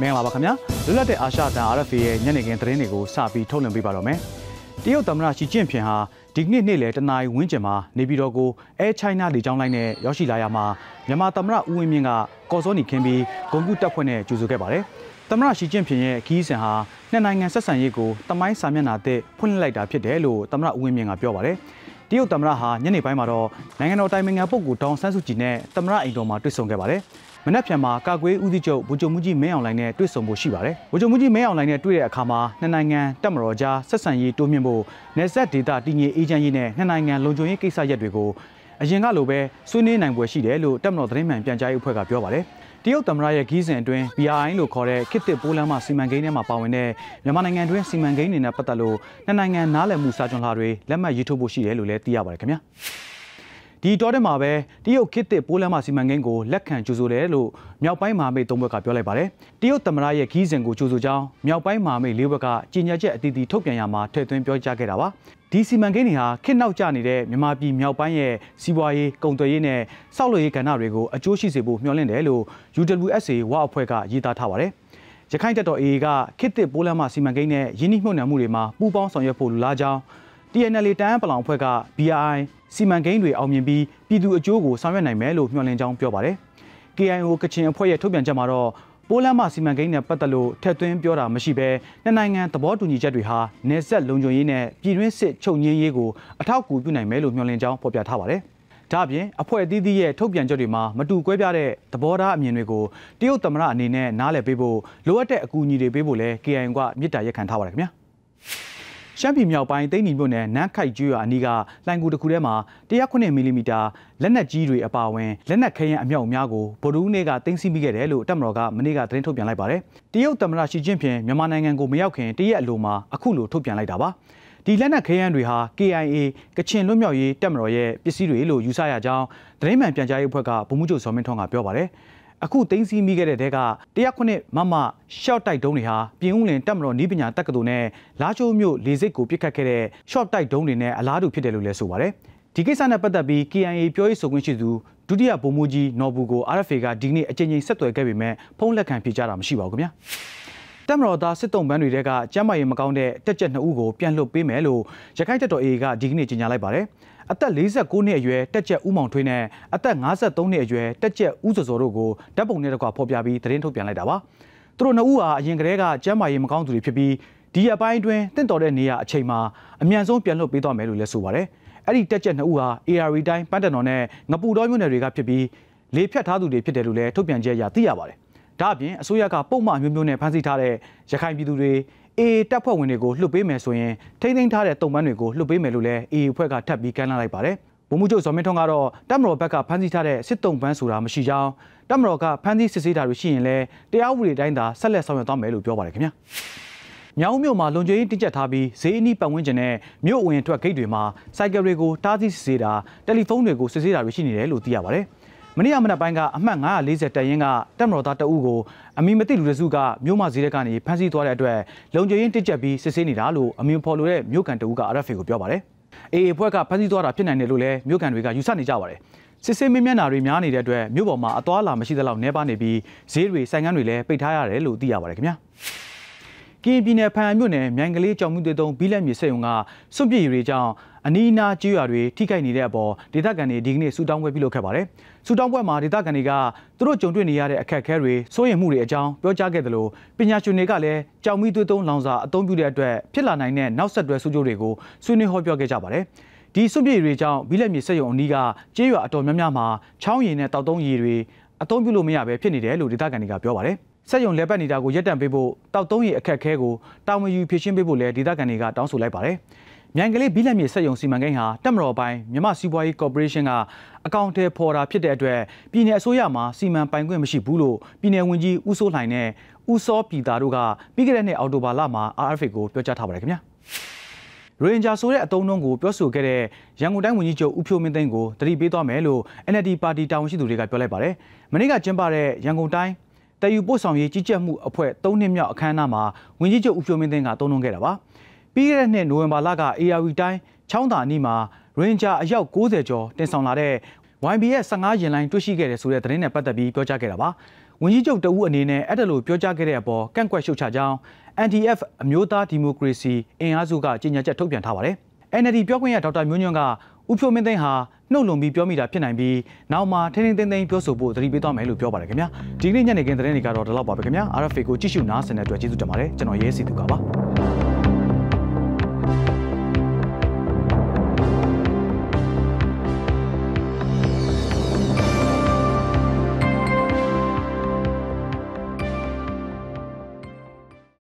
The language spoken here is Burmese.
မင်္ဂလာပါခင်ဗျာလွတ်လပ်တဲ့အာရှတန် RFA ရဲ့ညနေခင်းသတင်းတွေကိုစပြီးထုတ်လွှင့်ပေးပါတော့မယ်တရုတ်သမ္မတရှီကျင့်ဖျင်ဟာဒီနေ့နေ့လယ်တနာရီဝန်းကျင်မှာနေပြည်တော်ကိုအဲချိုင်းနာလေကြောင်းလိုင်းနဲ့ရောက်ရှိလာရမှာမြန်မာသမ္မတဦးဝင်းမြင့်ကကော်စောနီခင်းပြီးဂုံကူတပ်ဖွဲ့နဲ့ကြိုဆိုခဲ့ပါတယ်သမ္မတရှီကျင့်ဖျင်ရဲ့ခီးစဉ်ဟာနှစ်နိုင်ငံဆက်ဆံရေးကိုတမိုင်းစာမျက်နှာသစ်ဖွင့်လှစ်လိုက်တာဖြစ်တယ်လို့သမ္မတဦးဝင်းမြင့်ကပြောပါတယ်တရုတ်သမ္မတဟာညနေပိုင်းမှာတော့နိုင်ငံတော်တိုင်ပင်ခံပုဂ္ဂိုလ်ဒေါန်ဆန်းစုကြည်နဲ့သမ္မတအိမ်တော်မှာတွေ့ဆုံခဲ့ပါတယ်မနက်ဖြန်မှာကာကွယ်ဦးစီးချုပ်ဗိုလ်ချုပ်မှုကြီးမင်းအောင်လှိုင်နဲ့တွေ့ဆုံဖို့ရှိပါတယ်ဗိုလ်ချုပ်မှုကြီးမင်းအောင်လှိုင်နဲ့တွေ့တဲ့အခါမှာနှစ်နိုင်ငံတပ်မတော်ကြားဆက်ဆံရေးတိုးမြှင့်ဖို့နယ်စပ်ဒေသတည်ငြိမ်အေးချမ်းရေးနဲ့နှစ်နိုင်ငံလုံခြုံရေးကိစ္စရပ်တွေကိုအရင်ကလိုပဲဆွေးနွေးနိုင်ပွဲရှိတယ်လို့တပ်မတော်သတင်းမှန်ပြန်ကြားရေးအဖွဲ့ကပြောပါတယ်တရုတ်သမ္မတရဲ့ဂီးစဉ်အတွင်း BRI လို့ခေါ်တဲ့ခေတ်သစ်ပိုးလမ်းမစီမံကိန်းထဲမှာပါဝင်တဲ့မြန်မာနိုင်ငံတွင်းစီမံကိန်းတွေနဲ့ပတ်သက်လို့နှစ်နိုင်ငံနားလည်မှုစာချုပ်လှတွေလက်မှတ်ရေးထိုးဖို့ရှိတယ်လို့လည်းသိရပါတယ်ခင်ဗျာ။ဒီတော့တဲ့မှာပဲတရုတ်ခေတ်သစ်ပိုးလမ်းမစီမံကိန်းကိုလက်ခံကြိုဆိုတယ်လို့မြောက်ပိုင်းမဟာမိတ်သုံးဘက်ကပြောလိုက်ပါတယ်တရုတ်သမ္မတရဲ့ခီးစဉ်ကိုကြိုဆိုကြောင်းမြောက်ပိုင်းမဟာမိတ်လေးဘက်ကကြေညာချက်အသီးသီးထုတ်ပြန်ရမှာထည့်သွင်းပြောကြားခဲ့တာပါဒီစီမံကိန်းတွေဟာခေတ်နောက်ကျနေတဲ့မြန်မာပြည်မြောက်ပိုင်းရဲ့စီးပွားရေး၊ကုန်သွယ်ရေးနဲ့စောက်လုပ်ရေးကဏ္ဍတွေကိုအကျိုးရှိစေဖို့မျှော်လင့်တယ်လို့ UWSA ဝအဖွဲ့ကយေတာထားပါတယ်။ရခိုင်တပ်တော် AA ကခေတ်သစ်ပိုးလမ်းမစီမံကိန်းနဲ့ရင်းနှီးမြှုပ်နှံမှုတွေမှာပူးပေါင်းဆောင်ရွက်ဖို့လိုလားကြောင်း TNL တန်းပလောင်ဖွဲ့က BRI စီမံကိန်းတွေအောင်မြင်ပြီးပြည်သူအကျိုးကိုဆောင်ရွက်နိုင်မယ်လို့မျှော်လင့်ကြောင်းပြောပါတယ်။ KIO ကချင်အဖွဲ့ရဲ့ထုတ်ပြန်ချက်မှာတော့ပိုးလမ်းမစီမံကိန်းနဲ့ပတ်သက်လို့ထက်သွင်းပြောတာမရှိဘဲနှစ်နိုင်ငံသဘောတူညီချက်တွေဟာနယ်စပ်လုံခြုံရေးနဲ့ပြည်တွင်းစစ်ချုပ်ငြင်းရေးကိုအထောက်အကူပြုနိုင်မယ်လို့မျှော်လင့်ကြောင်းဖော်ပြထားပါတယ်။ဒါ့အပြင်အဖွဲ့အသီးသီးရဲ့ထုတ်ပြန်ချက်တွေမှာမတူကွဲပြားတဲ့သဘောထားအမြင်တွေကိုတရုတ်သမ္မတအနေနဲ့နားလည်ပေးဖို့လိုအပ်တဲ့အကူအညီတွေပေးဖို့လည်း KIO ကမြစ်တာရက်ခံထားပါတယ်ခင်ဗျာ။ရှမ်းပြည်မြောက်ပိုင်းတိန်းနီမြို့နယ်နန်းခိုက်ကျွော်အနီးကလိုင်ကူတစ်ခုထဲမှာ109မီလီမီတာလက်နက်ကြီးတွေအပါအဝင်လက်နက်ခဲယမ်းအမြောက်များကိုဗိုလ်ဒူးနေကတင်စီမိခဲ့တယ်လို့တပ်မတော်ကမနေ့ကသတင်းထုတ်ပြန်လိုက်ပါတယ်။တရုတ်သမ္မတရှီကျင့်ဖျင်မြန်မာနိုင်ငံကိုမရောက်ခင်တရက်အလိုမှာအခုလိုထုတ်ပြန်လိုက်တာပါ။ဒီလက်နက်ခဲယမ်းတွေဟာ KIA ကချင်လွတ်မြောက်ရေးတပ်မတော်ရဲ့ပစ္စည်းတွေလို့ယူဆရကြောင်းသတင်းမှန်ပြန်ကြားရေးအဖွဲ့ကဗိုလ်မှူးချုပ်စောမင်းထွန်းကပြောပါတယ်။အခုသိမ်းဆည်းမိခဲ့တဲ့တဲက109မမ short တိုက်ဒုံးတွေဟာပြင်ဦးလင်တပ်မတော်နီးပညာတက္ကသိုလ်နဲ့လာချိုးမြို့လေစိတ်ကိုပစ်ခတ်ခဲ့တဲ့ short တိုက်ဒုံးတွေနဲ့အလားတူဖြစ်တယ်လို့လည်းဆိုပါတယ်ဒီကိစ္စနဲ့ပတ်သက်ပြီး KIA ပြောရေးဆိုခွင့်ရှိသူဒုတိယဗိုလ်မှူးကြီးနော်ဘူးကို RFA ကဒီကနေ့အကြိမ်ကြိမ်ဆက်သွယ်ခဲ့ပေမဲ့ဖုံးလက်ခံဖြေကြားတာမရှိပါဘူးခင်ဗျာ။တက်မတော်သားစစ်တုံးပန်းတွေတဲကကျမ်းမာရေးမကောင်းတဲ့တက်ကြက်နှစ်ဦးကိုပြန်လွှတ်ပေးမယ်လို့ရခိုင်တပ်တော် AA ကဒီကနေ့ကြေညာလိုက်ပါတယ်။အသက်49နှစ်အရွယ်တက်ကြက်ဦးမောင်ထွေးနဲ့အသက်53နှစ်အရွယ်တက်ကြက်ဦးစောစောတို့ကိုဓာတ်ပုံနဲ့တကွာဖော်ပြပြီးသတင်းထုတ်ပြန်လိုက်တာပါ။သူတို့နှစ်ဦးဟာအရင်ကတည်းကကျမ်းမာရေးမကောင်းသူတွေဖြစ်ပြီးဒီအပိုင်းတွင်တင့်တော်တဲ့နေရာအချိန်မှာအမြန်ဆုံးပြန်လွှတ်ပေးသွားမယ်လို့လည်းဆိုပါတယ်။အဲ့ဒီတက်ကြက်နှစ်ဦးဟာ ARD တိုင်းပန်းတန်တော်နဲ့ငပူတော်မြို့နယ်တွေကဖြစ်ပြီးလေဖြတ်ထားသူတွေဖြစ်တယ်လို့လည်းထုတ်ပြန်ချက်အရသိရပါတယ်။။ဒါ့အပြင်အစိုးရကပုံမှန်မျိုးမျိုးနဲ့ဖမ်းဆီးထားတဲ့ရခိုင်ပြည်သူတွေအေတပ်ဖွဲ့ဝင်တွေကိုလွှတ်ပေးမယ်ဆိုရင်ထိမ့်သိမ်းထားတဲ့တုံ့ပန်းတွေကိုလွှတ်ပေးမယ်လို့လည်းအေအဖွဲ့ကထပ်ပြီးကမ်းလှမ်းလိုက်ပါတယ်။ဗိုလ်မှူးချုပ်ဇော်မင်းထွန်းကတော့တပ်မတော်ဘက်ကဖမ်းဆီးထားတဲ့စစ်တုံးပန်းဆိုတာမရှိကြောင်းတပ်မတော်ကဖမ်းဆီးစစ်ဆေးတာတွေရှိရင်လည်းတရားဥပဒေတိုင်းသာဆက်လက်ဆောင်ရွက်သွားမယ်လို့ပြောပါတယ်ခင်ဗျာ။ညောင်မြို့မှာလုံခြုံရေးတင်းကျပ်ထားပြီးဈေးအနီးပတ်ဝန်းကျင်နဲ့မြို့အဝင်ထွက်ဂိတ်တွေမှာစိုက်ကယ်တွေကိုတားဆီးစစ်ဆေးတာတယ်လီဖုန်းတွေကိုစစ်ဆေးတာတွေရှိနေတယ်လို့သိရပါတယ်။မနေ့ကမနက်ပိုင်းကအမှတ်940တက်ရင်ကတက်မတော်သားတအုပ်ကိုအမိမသိလူတစုကမြို့မဈေးကနေဖမ်းဆီးသွားတဲ့အတွက်လုံခြုံရေးတစ်ကြက်ပြီးစစ်ဆေးနေတာလို့အမည်ဖော်လိုတဲ့မြို့ကန်တအုပ်က RFA ကိုပြောပါတယ်။ AA ဘက်ကဖမ်းဆီးသွားတာဖြစ်နိုင်တယ်လို့လည်းမြို့ကန်တွေကယူဆနေကြပါတယ်။စစ်ဆေးမင်းမျက်နှာတွေများနေတဲ့အတွက်မြို့ပေါ်မှာအသွားအလာမရှိသလောက်နှဲပါနေပြီးဈေးတွေဆိုင်ကန်းတွေလည်းပိတ်ထားရတယ်လို့သိရပါတယ်ခင်ဗျာ။ကရင်ပြည်နယ်ဖန်အမြို့နယ်မြိုင်ကလေးကြောင်မှုတေတုံဘီလက်မြေစေုံကစွန့်ပြေရီတွေကြောင့်အနီးအနားကျွော်တွေထိခိုက်နေတဲ့အပေါ်ဒေသခံတွေဒီကနေ့ဆူတောင်းပွဲပြုလုပ်ခဲ့ပါတယ်။ဆူတောင်းပွဲမှာဒေသခံတွေကသူတို့ကြုံတွေ့နေရတဲ့အခက်အခဲတွေစိုးရိမ်မှုတွေအကြောင်းပြောကြားခဲ့သလိုပညာရှင်တွေကလည်းကြောင်မီသွေးသုံးလောင်စာအသုံးပြုတဲ့အတွက်ဖြစ်လာနိုင်တဲ့နောက်ဆက်တွဲဆူကြိုးတွေကိုဆွေးနွေးဟောပြောခဲ့ကြပါတယ်။ဒီစွန့်ပြေတွေကြောင့်ဘီလက်မြေဆက်ယုံအနီးကကျေးရွာအတော်များများမှာချောင်းရည်နဲ့တောက်သုံးရည်တွေအသုံးပြုလို့မရပဲဖြစ်နေတယ်လို့ဒေသခံတွေကပြောပါတယ်။ဆက်ယုံလက်ပတ်နေတာကိုရပ်တန့်ပေးဖို့တောက်သုံးရည်အခက်အခဲကိုတာဝန်ယူဖြေရှင်းပေးဖို့လည်းဒေသခံတွေကတောင်းဆိုလိုက်ပါတယ်။မြိုင်ကလေးဘီလက်မြေစက်ရုံစီမံကိန်းဟာတက်မတော်ပိုင်းမြမစီးပွားရေးကော်ပိုရေးရှင်းကအကောင့်ထဲပေါ်တာဖြစ်တဲ့အတွက်ပြည်내အစိုးရမှစီမံပိုင်ခွင့်မရှိဘူးလို့ပြည်내ဝန်ကြီးဦးစိုးလှိုင်နဲ့ဦးစောပြည်သားတို့ကပြီးခဲ့တဲ့နှစ်အောက်တိုဘာလမှာ RFA ကိုပြောကြားထားပါတယ်ခင်ဗျာရိုဟင်ဂျာဆိုတဲ့အတုံးနှုံးကိုပြောဆိုခဲ့တဲ့ရန်ကုန်တိုင်းဝန်ကြီးချုပ်ဦးဖြိုးမင်းသိန်းကိုတတိပေးသွားမယ်လို့ NLD ပါတီတာဝန်ရှိသူတွေကပြောလိုက်ပါတယ်။မနေ့ကကျင်းပတဲ့ရန်ကုန်တိုင်းတည်ယူပို့ဆောင်ရေးကြီးကြပ်မှုအဖွဲ့၃နှစ်မြောက်အခမ်းအနားမှာဝန်ကြီးချုပ်ဦးဖြိုးမင်းသိန်းကတုံ့နှုံခဲ့တာပါ။ပြီးခဲ့တဲ့နှစ်နိုဝင်ဘာလက ARV တိုင်းချောင်းသာနီမှာ Ranger အယောက်60ကျော်တင်ဆောင်လာတဲ့ YBS 15ရင်လိုင်းတွေ့ရှိခဲ့တယ်ဆိုတဲ့သတင်းနဲ့ပတ်သက်ပြီးပြောကြားခဲ့တာပါ။ဝန်ကြီးချုပ်တဦးအနေနဲ့အဲ့ဒါလိုပြောကြားခဲ့တဲ့အပေါ်ကန့်ကွက်ရှုတ်ချကြောင်း NDF အမျိုးသားဒီမိုကရေစီအင်အားစုကကြေညာချက်ထုတ်ပြန်ထားပါတယ်။ NLD ပြောခွင့်ရဒေါက်တာမျိုးညွန့်ကဥဖြိုမင်းသိန်းဟာနှုတ်လုံပြီးပြောမိတာဖြစ်နိုင်ပြီးနောက်မှာထင်းထင်းသိမ်းသိမ်းပြောဆိုဖို့သတိပေးသွားမယ်လို့ပြောပါတယ်ခင်ဗျာ။ဒီကနေ့ညနေခင်းသတင်းတွေကတော့ဒီလောက်ပါပဲခင်ဗျာ။ RFA ကိုကြည့်ရှုနားဆင်တဲ့အတွက်ကျေးဇူးတင်ပါတယ်။ကျွန်တော်ရဲစီသူကပါ။